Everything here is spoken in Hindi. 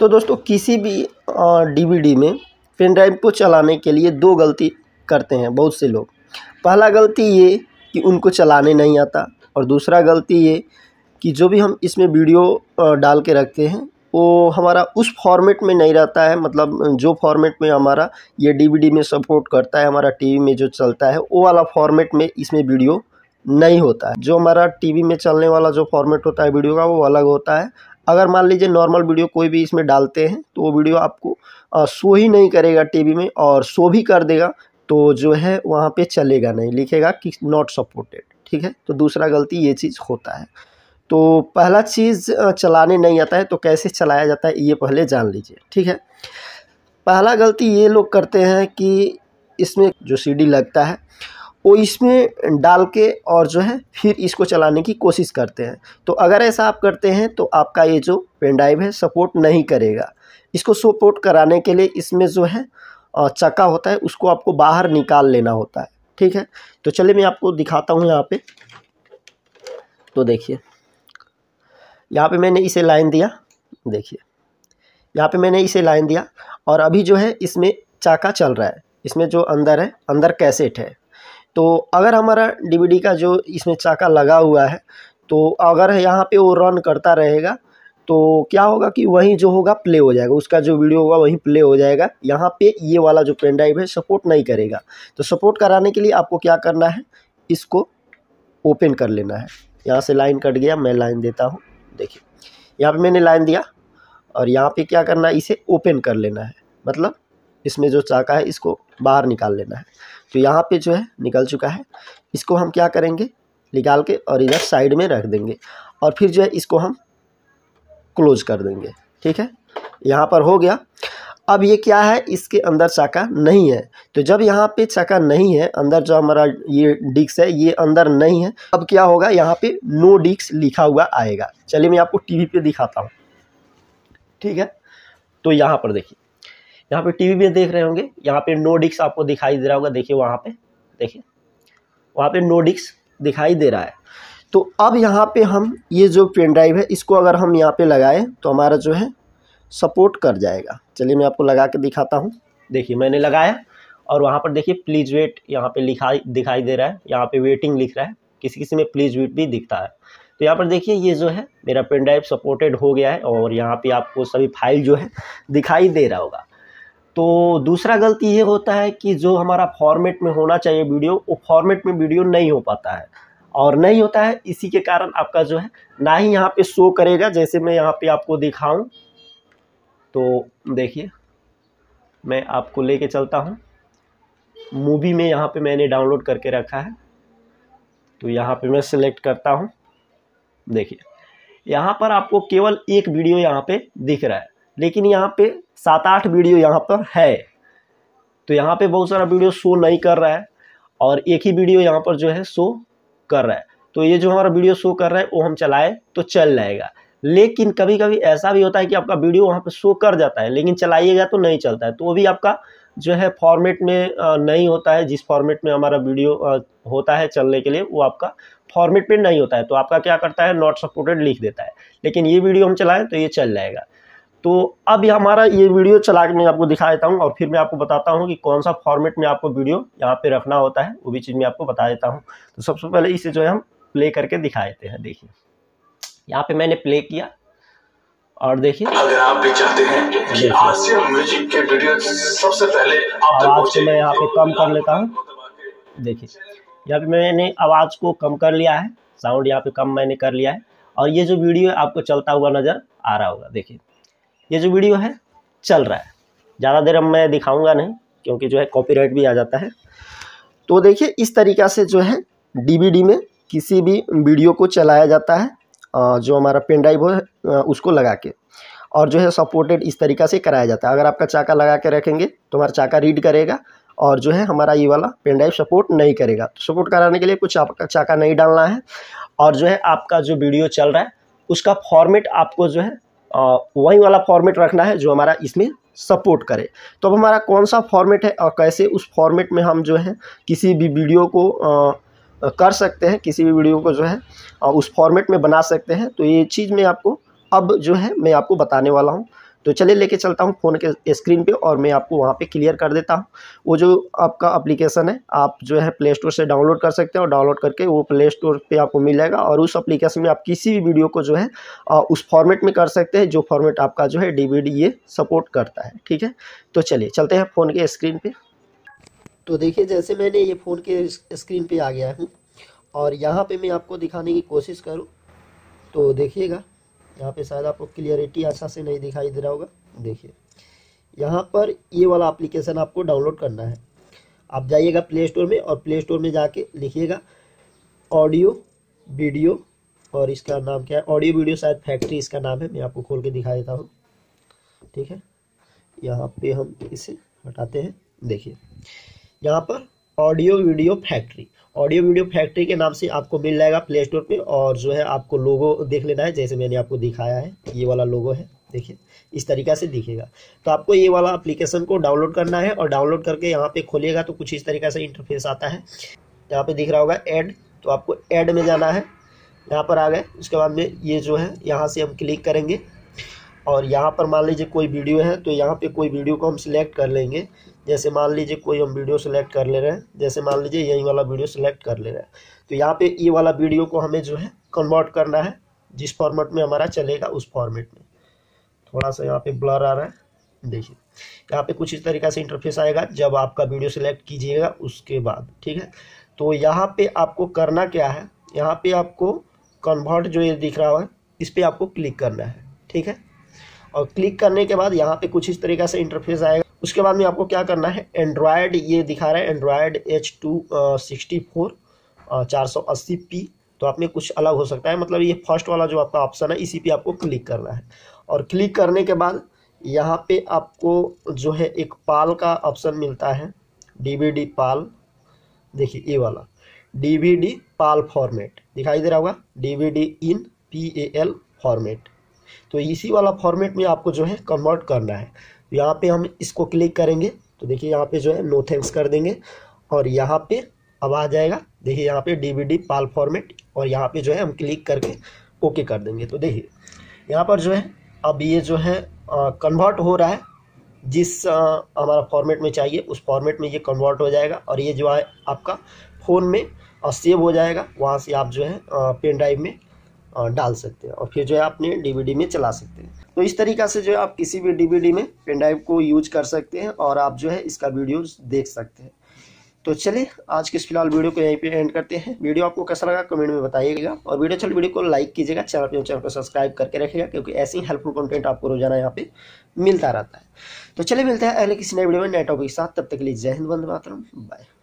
तो दोस्तों किसी भी डीवीडी में पेन ड्राइव को चलाने के लिए दो गलती करते हैं बहुत से लोग पहला गलती ये कि उनको चलाने नहीं आता और दूसरा गलती ये कि जो भी हम इसमें वीडियो डाल के रखते हैं वो हमारा उस फॉर्मेट में नहीं रहता है मतलब जो फॉर्मेट में हमारा ये डीवीडी में सपोर्ट करता है हमारा टीवी में जो चलता है वो वाला फॉर्मेट में इसमें वीडियो नहीं होता है जो हमारा टीवी में चलने वाला जो फॉर्मेट होता है वीडियो का वो अलग होता है अगर मान लीजिए नॉर्मल वीडियो कोई भी इसमें डालते हैं तो वो वीडियो आपको शो ही नहीं करेगा टीवी में और शो भी कर देगा तो जो है वहाँ पे चलेगा नहीं लिखेगा कि नॉट सपोर्टेड ठीक है तो दूसरा गलती ये चीज़ होता है तो पहला चीज़ चलाने नहीं आता है तो कैसे चलाया जाता है ये पहले जान लीजिए ठीक है पहला गलती ये लोग करते हैं कि इसमें जो सीडी लगता है वो इसमें डाल के और जो है फिर इसको चलाने की कोशिश करते हैं तो अगर ऐसा आप करते हैं तो आपका ये जो पेनड्राइव है सपोर्ट नहीं करेगा इसको सपोर्ट कराने के लिए इसमें जो है चक्का होता है उसको आपको बाहर निकाल लेना होता है ठीक है तो चलिए मैं आपको दिखाता हूँ यहाँ पे तो देखिए यहाँ पे मैंने इसे लाइन दिया देखिए यहाँ पे मैंने इसे लाइन दिया और अभी जो है इसमें चाका चल रहा है इसमें जो अंदर है अंदर कैसेट है तो अगर हमारा डीवीडी का जो इसमें चाका लगा हुआ है तो अगर यहाँ पे वो रन करता रहेगा तो क्या होगा कि वहीं जो होगा प्ले हो जाएगा उसका जो वीडियो होगा वहीं प्ले हो जाएगा यहाँ पे ये वाला जो पेन ड्राइव है सपोर्ट नहीं करेगा तो सपोर्ट कराने के लिए आपको क्या करना है इसको ओपन कर लेना है यहाँ से लाइन कट गया मैं लाइन देता हूँ देखिए यहाँ पर मैंने लाइन दिया और यहाँ पर क्या करना है इसे ओपन कर लेना है मतलब इसमें जो चाका है इसको बाहर निकाल लेना है तो यहाँ पे जो है निकल चुका है इसको हम क्या करेंगे निकाल के और इधर साइड में रख देंगे और फिर जो है इसको हम क्लोज कर देंगे ठीक है यहाँ पर हो गया अब ये क्या है इसके अंदर चाका नहीं है तो जब यहाँ पे चाका नहीं है अंदर जो हमारा ये डिक्स है ये अंदर नहीं है अब क्या होगा यहाँ पे नो डिक्स लिखा हुआ आएगा चलिए मैं आपको टीवी पे दिखाता हूँ ठीक है तो यहाँ पर देखिए यहाँ पे टीवी में देख रहे होंगे यहाँ पे नो डिक्स आपको दिखाई दे रहा होगा देखिए वहाँ पे देखिए वहाँ पे नो डिक्स दिखाई दे रहा है तो अब यहाँ पे हम ये जो पेन ड्राइव है इसको अगर हम यहाँ पे लगाएं तो हमारा जो है सपोर्ट कर जाएगा चलिए मैं आपको लगा के दिखाता हूँ देखिए मैंने लगाया और वहाँ पर देखिए प्लीज़ वेट यहाँ पर लिखा दिखाई दे रहा है यहाँ पर वेटिंग लिख रहा है किसी किसी में प्लीज़ वेट भी दिखता है तो यहाँ पर देखिए ये जो है मेरा पेन ड्राइव सपोर्टेड हो गया है और यहाँ पे आपको सभी फाइल जो है दिखाई दे रहा होगा तो दूसरा गलती ये होता है कि जो हमारा फॉर्मेट में होना चाहिए वीडियो वो फॉर्मेट में वीडियो नहीं हो पाता है और नहीं होता है इसी के कारण आपका जो है ना ही यहाँ पे शो करेगा जैसे मैं यहाँ पे आपको दिखाऊं तो देखिए मैं आपको लेके चलता हूँ मूवी में यहाँ पे मैंने डाउनलोड करके रखा है तो यहाँ पे मैं सिलेक्ट करता हूँ देखिए यहाँ पर आपको केवल एक वीडियो यहाँ पे दिख रहा है लेकिन यहाँ पे सात आठ वीडियो यहाँ पर है तो यहाँ पे बहुत सारा वीडियो शो नहीं कर रहा है और एक ही वीडियो यहाँ पर जो है शो कर रहा है तो ये जो हमारा वीडियो शो कर रहा है वो हम चलाए तो चल जाएगा लेकिन कभी कभी ऐसा भी होता है कि आपका वीडियो वहाँ पर शो कर जाता है लेकिन चलाइएगा तो नहीं चलता है तो वो भी आपका जो है फॉर्मेट में नहीं होता है जिस फॉर्मेट में हमारा वीडियो होता है चलने के लिए वो आपका फॉर्मेट में नहीं होता है तो आपका क्या करता है नॉट सपोर्टेड लिख देता है लेकिन ये वीडियो हम चलाएं तो ये चल जाएगा तो अब हमारा ये वीडियो चला के मैं आपको दिखा देता हूँ और फिर मैं आपको बताता हूँ कि कौन सा फॉर्मेट में आपको वीडियो यहाँ पे रखना होता है वो भी चीज़ मैं आपको बता देता हूँ तो सबसे पहले इसे जो है हम प्ले करके दिखा देते हैं देखिए यहाँ पे मैंने प्ले किया और देखिए अगर आप भी चाहते हैं कि आसिया म्यूजिक के वीडियो सबसे पहले आवाज़ को मैं यहाँ पे कम कर लेता हूँ देखिए यहाँ पे मैंने आवाज़ को कम कर लिया है साउंड यहाँ पे कम मैंने कर लिया है और ये जो वीडियो आपको चलता हुआ नज़र आ रहा होगा देखिए ये जो वीडियो है चल रहा है ज़्यादा देर अब मैं दिखाऊंगा नहीं क्योंकि जो है कॉपीराइट भी आ जाता है तो देखिए इस तरीक़ा से जो है डीवीडी में किसी भी वीडियो को चलाया जाता है जो हमारा पेन ड्राइव हो उसको लगा के और जो है सपोर्टेड इस तरीका से कराया जाता है अगर आपका चाका लगा के रखेंगे तो हमारा चाका रीड करेगा और जो है हमारा ये वाला पेन ड्राइव सपोर्ट नहीं करेगा तो सपोर्ट कराने के लिए कुछ आपका चाका नहीं डालना है और जो है आपका जो वीडियो चल रहा है उसका फॉर्मेट आपको जो है वही वाला फॉर्मेट रखना है जो हमारा इसमें सपोर्ट करे तो अब हमारा कौन सा फॉर्मेट है और कैसे उस फॉर्मेट में हम जो है किसी भी वीडियो को आ, कर सकते हैं किसी भी वीडियो को जो है आ, उस फॉर्मेट में बना सकते हैं तो ये चीज़ मैं आपको अब जो है मैं आपको बताने वाला हूँ तो चलिए लेके चलता हूँ फ़ोन के स्क्रीन पे और मैं आपको वहाँ पे क्लियर कर देता हूँ वो जो आपका अप्लीकेशन है आप जो है प्ले स्टोर से डाउनलोड कर सकते हैं और डाउनलोड करके वो प्ले स्टोर पर आपको मिल जाएगा और उस अप्लीकेशन में आप किसी भी वीडियो को जो है उस फॉर्मेट में कर सकते हैं जो फॉर्मेट आपका जो है डी ये सपोर्ट करता है ठीक है तो चलिए चलते हैं फ़ोन के स्क्रीन पर तो देखिए जैसे मैंने ये फ़ोन के स्क्रीन पे आ गया हूँ और यहाँ पे मैं आपको दिखाने की कोशिश करूँ तो देखिएगा यहाँ पे शायद आपको क्लियरिटी अच्छा से नहीं दिखाई दे रहा होगा देखिए यहाँ पर ये वाला एप्लीकेशन आपको डाउनलोड करना है आप जाइएगा प्ले स्टोर में और प्ले स्टोर में जाके लिखिएगा ऑडियो वीडियो और इसका नाम क्या है ऑडियो वीडियो शायद फैक्ट्री इसका नाम है मैं आपको खोल के दिखा देता हूँ ठीक है यहाँ पे हम इसे हटाते हैं देखिए यहाँ पर audio video factory audio video factory के नाम से आपको मिल जाएगा प्ले स्टोर पर और जो है आपको लोगो देख लेना है जैसे मैंने आपको दिखाया है ये वाला लोगो है देखिए इस तरीका से दिखेगा तो आपको ये वाला एप्लीकेशन को डाउनलोड करना है और डाउनलोड करके यहाँ पे खोलिएगा तो कुछ इस तरीका से इंटरफेस आता है यहाँ पे दिख रहा होगा ऐड तो आपको ऐड में जाना है यहाँ पर आ गए उसके बाद में ये जो है यहाँ से हम क्लिक करेंगे और यहाँ पर मान लीजिए कोई वीडियो है तो यहाँ पे कोई वीडियो को हम सिलेक्ट कर लेंगे जैसे मान लीजिए कोई हम वीडियो सेलेक्ट कर ले रहे हैं जैसे मान लीजिए यही वाला वीडियो सेलेक्ट कर ले रहे हैं तो यहाँ पे ये वाला वीडियो को हमें जो है कन्वर्ट करना है जिस फॉर्मेट में हमारा चलेगा उस फॉर्मेट में थोड़ा सा यहाँ पर ब्लर आ रहा है देखिए यहाँ पर कुछ इस तरीका से इंटरफेस आएगा जब आपका वीडियो सेलेक्ट कीजिएगा उसके बाद ठीक है तो यहाँ पर आपको करना क्या है यहाँ पर आपको कन्वर्ट जो ये दिख रहा है इस पर आपको क्लिक करना है ठीक है और क्लिक करने के बाद यहाँ पे कुछ इस तरीके से इंटरफेस आएगा उसके बाद में आपको क्या करना है एंड्रॉयड ये दिखा रहा है Android H two sixty four चार सौ अस्सी पी तो आपने कुछ अलग हो सकता है मतलब ये फर्स्ट वाला जो आपका ऑप्शन है इसी पे आपको क्लिक करना है और क्लिक करने के बाद यहाँ पे आपको जो है एक पाल का ऑप्शन मिलता है डीवीडी पाल देखिए ये वाला डीवीडी पाल फॉर्मेट दिखाई दे रहा होगा डीवीडी इन पीएएल फॉर्मेट तो इसी वाला फॉर्मेट में आपको जो है कन्वर्ट करना है तो यहाँ पे हम इसको क्लिक करेंगे तो देखिए यहाँ पे जो है नो थैंक्स कर देंगे और यहाँ पे अब आ जाएगा देखिए यहाँ पे डीवीडी पाल फॉर्मेट और यहाँ पे जो है हम क्लिक करके ओके कर देंगे तो देखिए यहाँ पर जो है अब ये जो है कन्वर्ट हो रहा है जिस हमारा फॉर्मेट में चाहिए उस फॉर्मेट में ये कन्वर्ट हो जाएगा और ये जो है आपका फ़ोन में सेव हो जाएगा वहाँ से आप जो है पेन ड्राइव में डाल सकते हैं और फिर जो है अपने डीवीडी में चला सकते हैं तो इस तरीका से जो है आप किसी भी डीवीडी में पेन ड्राइव को यूज कर सकते हैं और आप जो है इसका वीडियो देख सकते हैं तो चलिए आज के फिलहाल वीडियो को यहीं पे एंड करते हैं वीडियो आपको कैसा लगा कमेंट में बताइएगा और वीडियो चल वीडियो को लाइक कीजिएगा चैनल पे चैनल को सब्सक्राइब करके रखिएगा क्योंकि ऐसे ही हेल्पफुल कंटेंट आपको रोजाना यहाँ पे मिलता रहता है तो चलिए मिलता है अगले किसी नए वीडियो में नए टॉपिक के साथ तब तक के लिए जय हिंद बंद मातरम बाय